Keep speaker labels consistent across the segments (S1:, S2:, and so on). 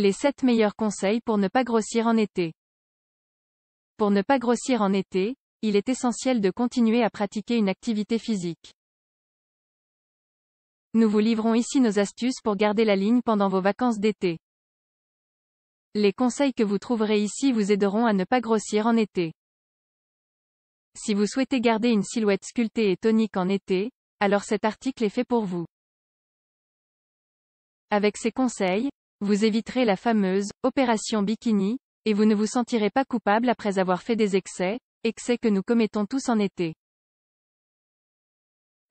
S1: Les 7 meilleurs conseils pour ne pas grossir en été. Pour ne pas grossir en été, il est essentiel de continuer à pratiquer une activité physique. Nous vous livrons ici nos astuces pour garder la ligne pendant vos vacances d'été. Les conseils que vous trouverez ici vous aideront à ne pas grossir en été. Si vous souhaitez garder une silhouette sculptée et tonique en été, alors cet article est fait pour vous. Avec ces conseils, vous éviterez la fameuse opération bikini, et vous ne vous sentirez pas coupable après avoir fait des excès, excès que nous commettons tous en été.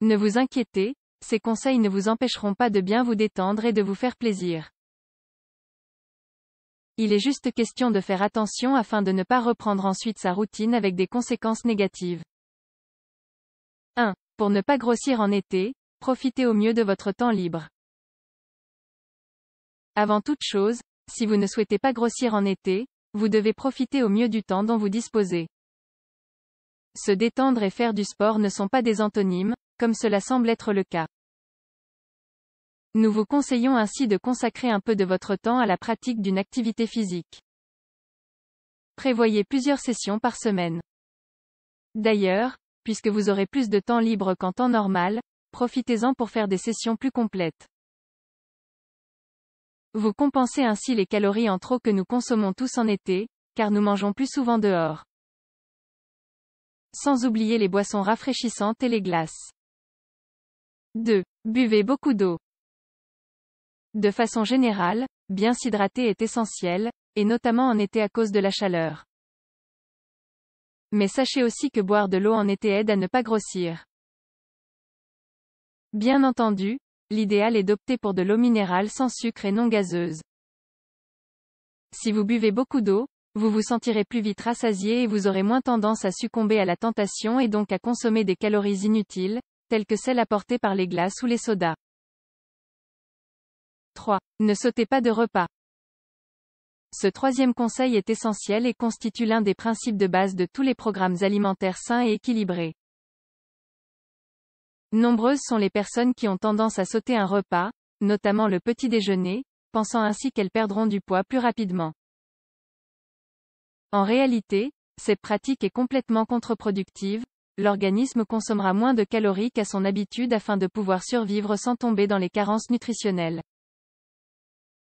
S1: Ne vous inquiétez, ces conseils ne vous empêcheront pas de bien vous détendre et de vous faire plaisir. Il est juste question de faire attention afin de ne pas reprendre ensuite sa routine avec des conséquences négatives. 1. Pour ne pas grossir en été, profitez au mieux de votre temps libre. Avant toute chose, si vous ne souhaitez pas grossir en été, vous devez profiter au mieux du temps dont vous disposez. Se détendre et faire du sport ne sont pas des antonymes, comme cela semble être le cas. Nous vous conseillons ainsi de consacrer un peu de votre temps à la pratique d'une activité physique. Prévoyez plusieurs sessions par semaine. D'ailleurs, puisque vous aurez plus de temps libre qu'en temps normal, profitez-en pour faire des sessions plus complètes. Vous compensez ainsi les calories en trop que nous consommons tous en été, car nous mangeons plus souvent dehors. Sans oublier les boissons rafraîchissantes et les glaces. 2. Buvez beaucoup d'eau. De façon générale, bien s'hydrater est essentiel, et notamment en été à cause de la chaleur. Mais sachez aussi que boire de l'eau en été aide à ne pas grossir. Bien entendu, L'idéal est d'opter pour de l'eau minérale sans sucre et non gazeuse. Si vous buvez beaucoup d'eau, vous vous sentirez plus vite rassasié et vous aurez moins tendance à succomber à la tentation et donc à consommer des calories inutiles, telles que celles apportées par les glaces ou les sodas. 3. Ne sautez pas de repas. Ce troisième conseil est essentiel et constitue l'un des principes de base de tous les programmes alimentaires sains et équilibrés. Nombreuses sont les personnes qui ont tendance à sauter un repas, notamment le petit déjeuner, pensant ainsi qu'elles perdront du poids plus rapidement. En réalité, cette pratique est complètement contre-productive, l'organisme consommera moins de calories qu'à son habitude afin de pouvoir survivre sans tomber dans les carences nutritionnelles.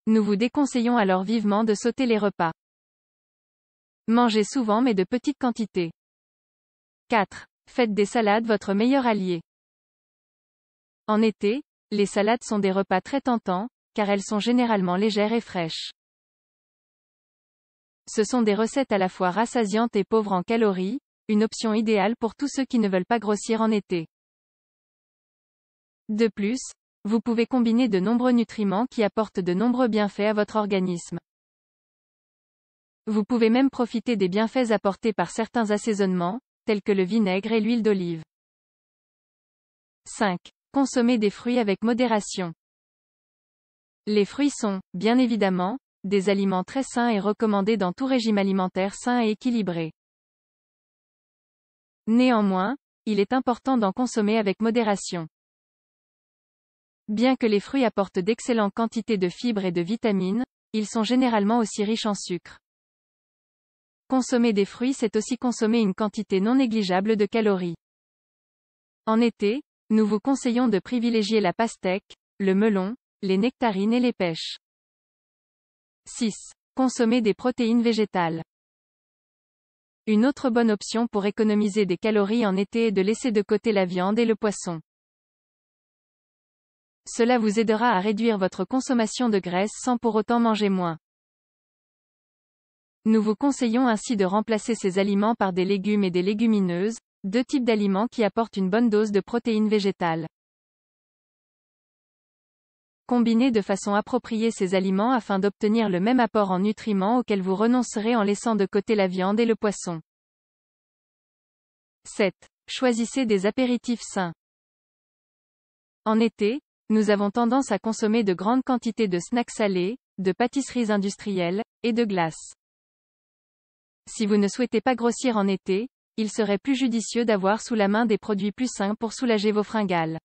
S1: Nous vous déconseillons alors vivement de sauter les repas. Mangez souvent mais de petites quantités. 4. Faites des salades votre meilleur allié. En été, les salades sont des repas très tentants, car elles sont généralement légères et fraîches. Ce sont des recettes à la fois rassasiantes et pauvres en calories, une option idéale pour tous ceux qui ne veulent pas grossir en été. De plus, vous pouvez combiner de nombreux nutriments qui apportent de nombreux bienfaits à votre organisme. Vous pouvez même profiter des bienfaits apportés par certains assaisonnements, tels que le vinaigre et l'huile d'olive. 5. Consommer des fruits avec modération. Les fruits sont, bien évidemment, des aliments très sains et recommandés dans tout régime alimentaire sain et équilibré. Néanmoins, il est important d'en consommer avec modération. Bien que les fruits apportent d'excellentes quantités de fibres et de vitamines, ils sont généralement aussi riches en sucre. Consommer des fruits c'est aussi consommer une quantité non négligeable de calories. En été, nous vous conseillons de privilégier la pastèque, le melon, les nectarines et les pêches. 6. Consommer des protéines végétales. Une autre bonne option pour économiser des calories en été est de laisser de côté la viande et le poisson. Cela vous aidera à réduire votre consommation de graisse sans pour autant manger moins. Nous vous conseillons ainsi de remplacer ces aliments par des légumes et des légumineuses, deux types d'aliments qui apportent une bonne dose de protéines végétales. Combinez de façon appropriée ces aliments afin d'obtenir le même apport en nutriments auquel vous renoncerez en laissant de côté la viande et le poisson. 7. Choisissez des apéritifs sains. En été, nous avons tendance à consommer de grandes quantités de snacks salés, de pâtisseries industrielles, et de glaces. Si vous ne souhaitez pas grossir en été, il serait plus judicieux d'avoir sous la main des produits plus sains pour soulager vos fringales.